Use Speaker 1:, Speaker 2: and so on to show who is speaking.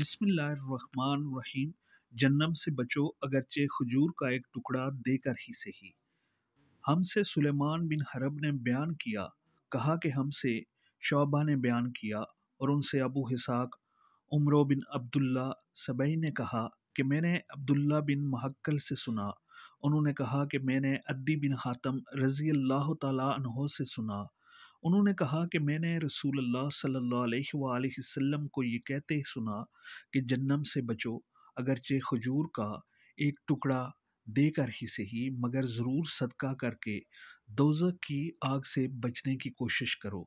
Speaker 1: रहीम जन्नम से बचो अगरचे खजूर का एक टुकड़ा देकर ही सही हमसे सुलेमान बिन हरब ने बयान किया कहा कि हमसे शोबा ने बयान किया और उनसे अबू हिसाक उम्र बिन अब्दुल्ला सबई ने कहा कि मैंने अब्दुल्ला बिन महक्कल से सुना उन्होंने कहा कि मैंने अद्दी बिन हातम रज़ी अल्लाह तहों से सुना उन्होंने कहा कि मैंने रसूल सल्लाम को ये कहते सुना कि जन्म से बचो अगरचे खजूर का एक टुकड़ा देकर ही सही मगर ज़रूर सदका करके दोज़ की आग से बचने की कोशिश करो